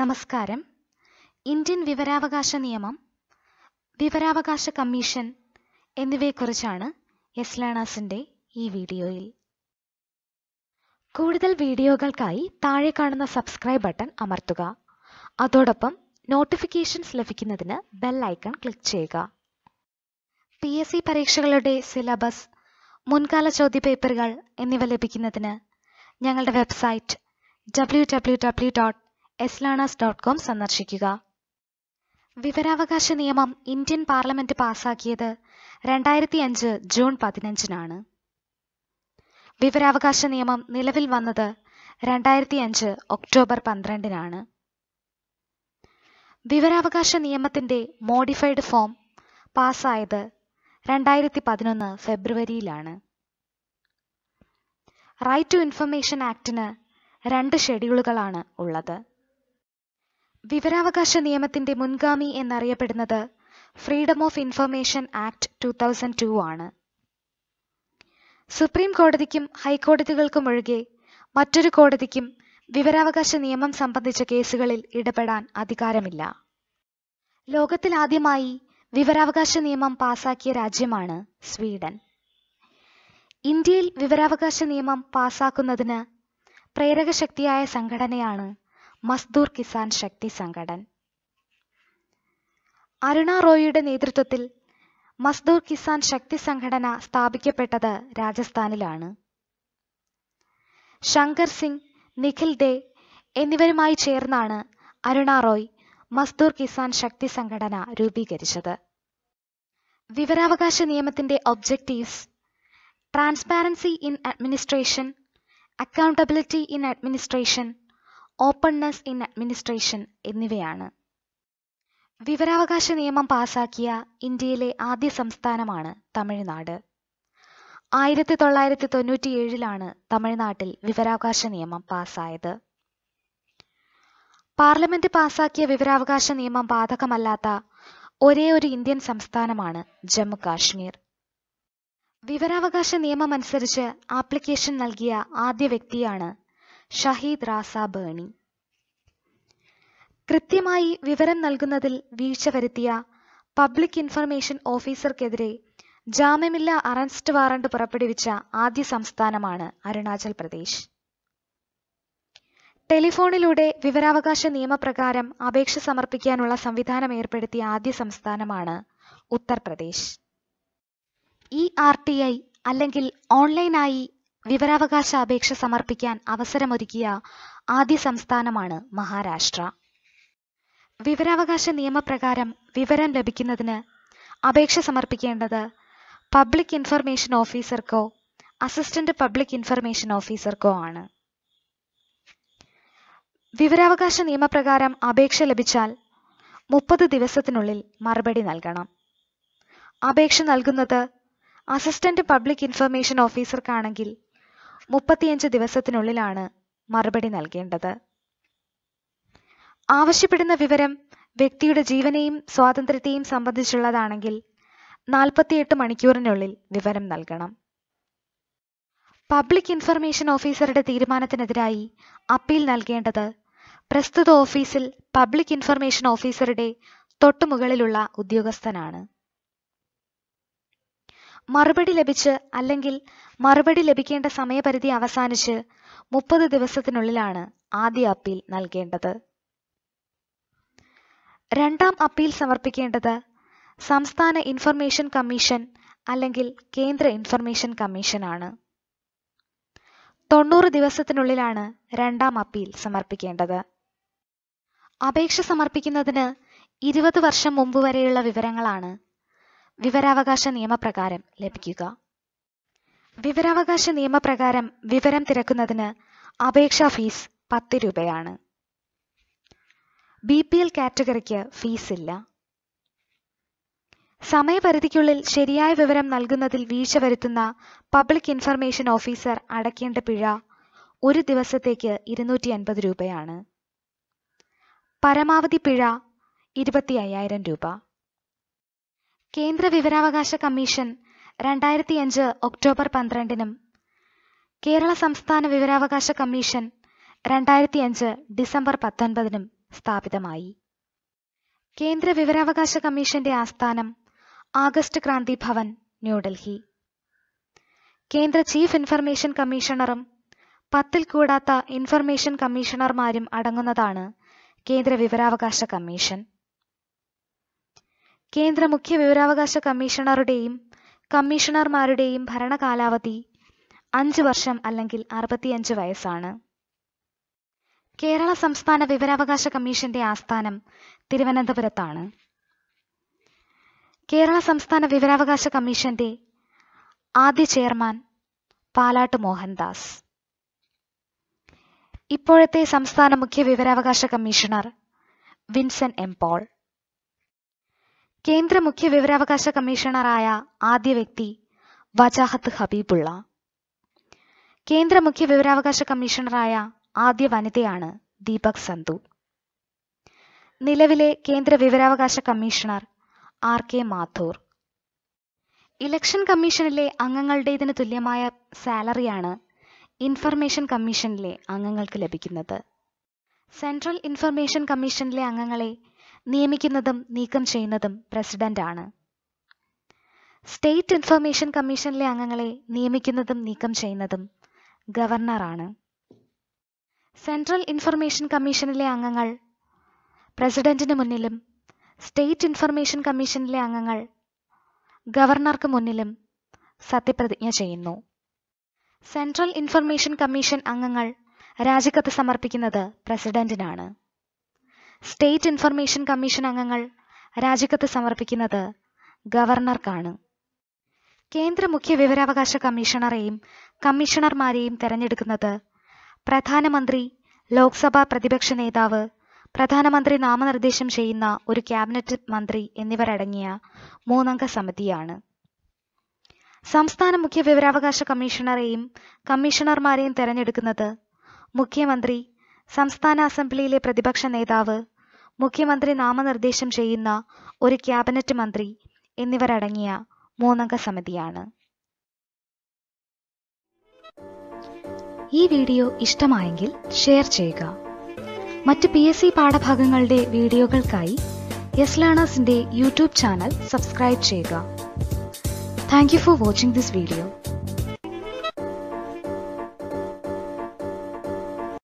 നമസ്കാരം ഇന്ത്യൻ വിവരാവകാശ നിയമം വിവരാവകാശ കമ്മീഷൻ എന്നിവയെക്കുറിച്ചാണ് എസ് ലേണാസിൻ്റെ ഈ വീഡിയോയിൽ കൂടുതൽ വീഡിയോകൾക്കായി താഴെ കാണുന്ന സബ്സ്ക്രൈബ് ബട്ടൺ അമർത്തുക അതോടൊപ്പം നോട്ടിഫിക്കേഷൻസ് ലഭിക്കുന്നതിന് ബെൽ ഐക്കൺ ക്ലിക്ക് ചെയ്യുക പി എസ് സി പരീക്ഷകളുടെ സിലബസ് മുൻകാല ചോദ്യപേപ്പറുകൾ എന്നിവ ലഭിക്കുന്നതിന് ഞങ്ങളുടെ website W W W dot എസ്ലാണാസ് ഡോട്ട് കോം സന്ദർശിക്കുക വിവരാവകാശ നിയമം ഇന്ത്യൻ പാർലമെന്റ് പാസാക്കിയത് രണ്ടായിരത്തി അഞ്ച് ജൂൺ പതിനഞ്ചിനാണ് വിവരാവകാശ നിയമം നിലവിൽ വന്നത് രണ്ടായിരത്തി അഞ്ച് ഒക്ടോബർ പന്ത്രണ്ടിനാണ് വിവരാവകാശ നിയമത്തിന്റെ മോഡിഫൈഡ് ഫോം പാസ്സായത് രണ്ടായിരത്തി പതിനൊന്ന് ഫെബ്രുവരിയിലാണ് റൈറ്റ് ടു ഇൻഫർമേഷൻ ആക്ടിന് രണ്ട് ഷെഡ്യൂളുകളാണ് ഉള്ളത് വിവരാവകാശ നിയമത്തിന്റെ മുൻഗാമി എന്നറിയപ്പെടുന്നത് freedom of information act two thousand two ആണ് സുപ്രീം കോടതിക്കും ഹൈക്കോടതികൾക്കും ഒഴികെ മറ്റൊരു കോടതിക്കും വിവരാവകാശ നിയമം സംബന്ധിച്ച കേസുകളിൽ ഇടപെടാൻ അധികാരമില്ല ലോകത്തിലാദ്യമായി വിവരാവകാശ നിയമം പാസാക്കിയ രാജ്യമാണ് സ്വീഡൻ ഇന്ത്യയിൽ വിവരാവകാശ നിയമം പാസാക്കുന്നതിന് പ്രേരകശക്തിയായ സംഘടനയാണ് മസ്ദൂർ കിസാൻ ശക്തി സംഘടൻ അരുണ റോയിയുടെ നേതൃത്വത്തിൽ മസ്ദൂർ കിസാൻ ശക്തി സംഘടന സ്ഥാപിക്കപ്പെട്ടത് രാജസ്ഥാനിലാണ് ശങ്കർ സിംഗ് നിഖിൽ ദേ എന്നിവരുമായി ചേർന്നാണ് അരുണ റോയ് മസ്ദൂർ കിസാൻ ശക്തി സംഘടന രൂപീകരിച്ചത് വിവരാവകാശ നിയമത്തിന്റെ objectives transparency in administration accountability in administration openness in administration എന്നിവയാണ് വിവരാവകാശ നിയമം പാസാക്കിയ ഇന്ത്യയിലെ ആദ്യ സംസ്ഥാനമാണ് തമിഴ്നാട് ആയിരത്തി തൊള്ളായിരത്തി ഏഴിലാണ് തമിഴ്നാട്ടിൽ വിവരാവകാശ നിയമം പാസായത് പാർലമെന്റ് പാസാക്കിയ വിവരാവകാശ നിയമം ബാധകമല്ലാത്ത ഒരേ ഒരു ഇന്ത്യൻ സംസ്ഥാനമാണ് ജമ്മു കാശ്മീർ വിവരാവകാശ നിയമം അനുസരിച്ച് ആപ്ലിക്കേഷൻ നൽകിയ ആദ്യ വ്യക്തിയാണ് ഷഹീദ് റാസ ബേണി കൃത്യമായി വിവരം നൽകുന്നതിൽ വീഴ്ച വരുത്തിയ പബ്ലിക് ഇൻഫർമേഷൻ ഓഫീസർക്കെതിരെ ജാമ്യമില്ല അറസ്റ്റ് വാറണ്ട് പുറപ്പെടുവിച്ച ആദ്യ സംസ്ഥാനമാണ് അരുണാചൽ പ്രദേശ് ടെലിഫോണിലൂടെ വിവരാവകാശ നിയമപ്രകാരം അപേക്ഷ സമർപ്പിക്കാനുള്ള സംവിധാനം ഏർപ്പെടുത്തിയ ആദ്യ സംസ്ഥാനമാണ് Uttar Pradesh E R T I അല്ലെങ്കിൽ ഓൺലൈനായി വിവരാവകാശ അപേക്ഷ സമർപ്പിക്കാൻ അവസരമൊരുക്കിയ ആദ്യ സംസ്ഥാനമാണ് മഹാരാഷ്ട്ര വിവരാവകാശ നിയമപ്രകാരം വിവരം ലഭിക്കുന്നതിന് അപേക്ഷ സമർപ്പിക്കേണ്ടത് പബ്ലിക് ഇൻഫർമേഷൻ ഓഫീസർക്കോ അസിസ്റ്റന്റ് പബ്ലിക് ഇൻഫർമേഷൻ ഓഫീസർക്കോ ആണ് വിവരാവകാശ നിയമപ്രകാരം അപേക്ഷ ലഭിച്ചാൽ മുപ്പത് ദിവസത്തിനുള്ളിൽ മറുപടി നൽകണം അപേക്ഷ നൽകുന്നത് അസിസ്റ്റന്റ് പബ്ലിക് ഇൻഫർമേഷൻ ഓഫീസർക്കാണെങ്കിൽ മുപ്പത്തിയഞ്ച് ദിവസത്തിനുള്ളിലാണ് മറുപടി നൽകേണ്ടത് ആവശ്യപ്പെടുന്ന വിവരം വ്യക്തിയുടെ ജീവനെയും സ്വാതന്ത്ര്യത്തെയും സംബന്ധിച്ചുള്ളതാണെങ്കിൽ നാൽപ്പത്തിയെട്ട് മണിക്കൂറിനുള്ളിൽ വിവരം നൽകണം പബ്ലിക് ഇൻഫർമേഷൻ ഓഫീസറുടെ തീരുമാനത്തിനെതിരായി അപ്പീൽ നൽകേണ്ടത് പ്രസ്തുത ഓഫീസിൽ പബ്ലിക് ഇൻഫർമേഷൻ ഓഫീസറുടെ തൊട്ടുമുകളിലുള്ള ഉദ്യോഗസ്ഥനാണ് മറുപടി ലഭിച്ച് അല്ലെങ്കിൽ മറുപടി ലഭിക്കേണ്ട സമയപരിധി അവസാനിച്ച് മുപ്പത് ദിവസത്തിനുള്ളിലാണ് ആദ്യ അപ്പീൽ നൽകേണ്ടത് രണ്ടാം അപ്പീൽ സമർപ്പിക്കേണ്ടത് സംസ്ഥാന ഇൻഫർമേഷൻ കമ്മീഷൻ അല്ലെങ്കിൽ കേന്ദ്ര ഇൻഫർമേഷൻ കമ്മീഷനാണ് തൊണ്ണൂറ് ദിവസത്തിനുള്ളിലാണ് രണ്ടാം അപ്പീൽ സമർപ്പിക്കേണ്ടത് അപേക്ഷ സമർപ്പിക്കുന്നതിന് ഇരുപത് വർഷം മുമ്പ് വരെയുള്ള വിവരങ്ങളാണ് വിവരാവകാശ നിയമപ്രകാരം ലഭിക്കുക വിവരാവകാശ നിയമപ്രകാരം വിവരം തിരക്കുന്നതിന് അപേക്ഷാ ഫീസ് പത്ത് രൂപയാണ് ബി പി എൽ കാറ്റഗറിക്ക് ഫീസില്ല സമയപരിധിക്കുള്ളിൽ ശരിയായ വിവരം നൽകുന്നതിൽ വീഴ്ച വരുത്തുന്ന പബ്ലിക് ഇൻഫർമേഷൻ ഓഫീസർ അടയ്ക്കേണ്ട പിഴ ഒരു ദിവസത്തേക്ക് ഇരുന്നൂറ്റി അൻപത് രൂപയാണ് പരമാവധി പിഴ ഇരുപത്തി അയ്യായിരം രൂപ കേന്ദ്ര വിവരാവകാശ കമ്മീഷൻ അഞ്ച് ഒക്ടോബർ പന്ത്രണ്ടിനും കേരള സംസ്ഥാന വിവരാവകാശ കമ്മീഷൻ അഞ്ച് ഡിസംബർ പത്തൊൻപതിനും സ്ഥാപിതമായി കേന്ദ്ര വിവരാവകാശ കമ്മീഷന്റെ ആസ്ഥാനം ആഗസ്റ്റ് ക്രാന്തി ഭവൻ ന്യൂഡൽഹി കേന്ദ്ര ചീഫ് ഇൻഫർമേഷൻ കമ്മീഷണറും പത്തിൽ കൂടാത്ത ഇൻഫർമേഷൻ കമ്മീഷണർമാരും അടങ്ങുന്നതാണ് കേന്ദ്ര വിവരാവകാശ കമ്മീഷൻ കേന്ദ്ര മുഖ്യ വിവരാവകാശ കമ്മീഷണറുടെയും കമ്മീഷണർമാരുടെയും ഭരണകാലാവധി അഞ്ച് വർഷം അല്ലെങ്കിൽ അറുപത്തിയഞ്ച് വയസ്സാണ് കേരള സംസ്ഥാന വിവരാവകാശ കമ്മീഷന്റെ ആസ്ഥാനം തിരുവനന്തപുരത്താണ് കേരള സംസ്ഥാന വിവരാവകാശ കമ്മീഷന്റെ ആദ്യ ചെയർമാൻ പാലാട്ട് മോഹൻദാസ് ഇപ്പോഴത്തെ സംസ്ഥാന മുഖ്യ വിവരാവകാശ കമ്മീഷണർ വിൻസൻ എം പോൾ കേന്ദ്ര മുഖ്യ വിവരാവകാശ കമ്മീഷണറായ ആദ്യ വ്യക്തി വജാഹത്ത് ഹബീബുള്ള കേന്ദ്ര മുഖ്യ വിവരാവകാശ കമ്മീഷണറായ ആദ്യ വനിതയാണ് ദീപക് സന്തു നിലവിലെ കേന്ദ്ര വിവരാവകാശ commissioner R K Mathur election കമ്മീഷനിലെ അംഗങ്ങളുടേതിന് തുല്യമായ സാലറിയാണ് ഇൻഫർമേഷൻ കമ്മീഷനിലെ അംഗങ്ങൾക്ക് ലഭിക്കുന്നത് സെൻട്രൽ ഇൻഫർമേഷൻ കമ്മീഷനിലെ അംഗങ്ങളെ നിയമിക്കുന്നതും നീക്കം ചെയ്യുന്നതും പ്രസിഡന്റാണ് സ്റ്റേറ്റ് ഇൻഫർമേഷൻ കമ്മീഷനിലെ അംഗങ്ങളെ നിയമിക്കുന്നതും നീക്കം ചെയ്യുന്നതും ഗവർണറാണ് സെൻട്രൽ ഇൻഫർമേഷൻ കമ്മീഷനിലെ അംഗങ്ങൾ പ്രസിഡന്റിന് മുന്നിലും സ്റ്റേറ്റ് ഇൻഫർമേഷൻ കമ്മീഷനിലെ അംഗങ്ങൾ ഗവർണർക്ക് മുന്നിലും സത്യപ്രതിജ്ഞ ചെയ്യുന്നു സെൻട്രൽ ഇൻഫർമേഷൻ കമ്മീഷൻ അംഗങ്ങൾ രാജിക്കത്ത് സമർപ്പിക്കുന്നത് പ്രസിഡന്റിനാണ് സ്റ്റേറ്റ് ഇൻഫർമേഷൻ കമ്മീഷൻ അംഗങ്ങൾ രാജിക്കത്ത് സമർപ്പിക്കുന്നത് ഗവർണർക്കാണ് കേന്ദ്ര മുഖ്യ വിവരാവകാശ കമ്മീഷണറെയും കമ്മീഷണർമാരെയും തെരഞ്ഞെടുക്കുന്നത് പ്രധാനമന്ത്രി ലോക്സഭാ പ്രതിപക്ഷ നേതാവ് പ്രധാനമന്ത്രി നാമനിർദ്ദേശം ചെയ്യുന്ന ഒരു ക്യാബിനറ്റ് മന്ത്രി എന്നിവരടങ്ങിയ മൂന്നംഗ സമിതിയാണ് സംസ്ഥാന മുഖ്യ വിവരാവകാശ കമ്മീഷണറെയും കമ്മീഷണർമാരെയും തെരഞ്ഞെടുക്കുന്നത് മുഖ്യമന്ത്രി സംസ്ഥാന അസംബ്ലിയിലെ പ്രതിപക്ഷ നേതാവ് മുഖ്യമന്ത്രി നാമനിർദ്ദേശം ചെയ്യുന്ന ഒരു ക്യാബിനറ്റ് മന്ത്രി എന്നിവരടങ്ങിയ മൂന്നംഗ സമിതിയാണ് ഈ വീഡിയോ ഇഷ്ടമായെങ്കിൽ ഷെയർ ചെയ്യുക മറ്റ് പി എസ് സി പാഠഭാഗങ്ങളുടെ വീഡിയോകൾക്കായി യെസ് ലേണേഴ്സിന്റെ യൂട്യൂബ് ചാനൽ സബ്സ്ക്രൈബ് ചെയ്യുക thank you for watching this video